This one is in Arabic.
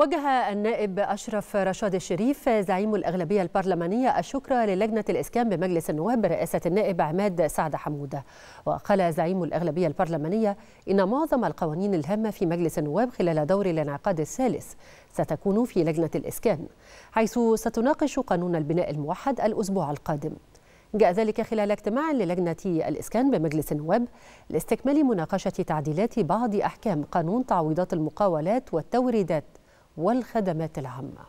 وجه النائب أشرف رشاد الشريف زعيم الأغلبية البرلمانية الشكر للجنة الإسكان بمجلس النواب برئاسة النائب عماد سعد حمودة وقال زعيم الأغلبية البرلمانية إن معظم القوانين الهامة في مجلس النواب خلال دور الانعقاد الثالث ستكون في لجنة الإسكان حيث ستناقش قانون البناء الموحد الأسبوع القادم جاء ذلك خلال اجتماع للجنة الإسكان بمجلس النواب لاستكمال مناقشة تعديلات بعض أحكام قانون تعويضات المقاولات والتوريدات والخدمات العامه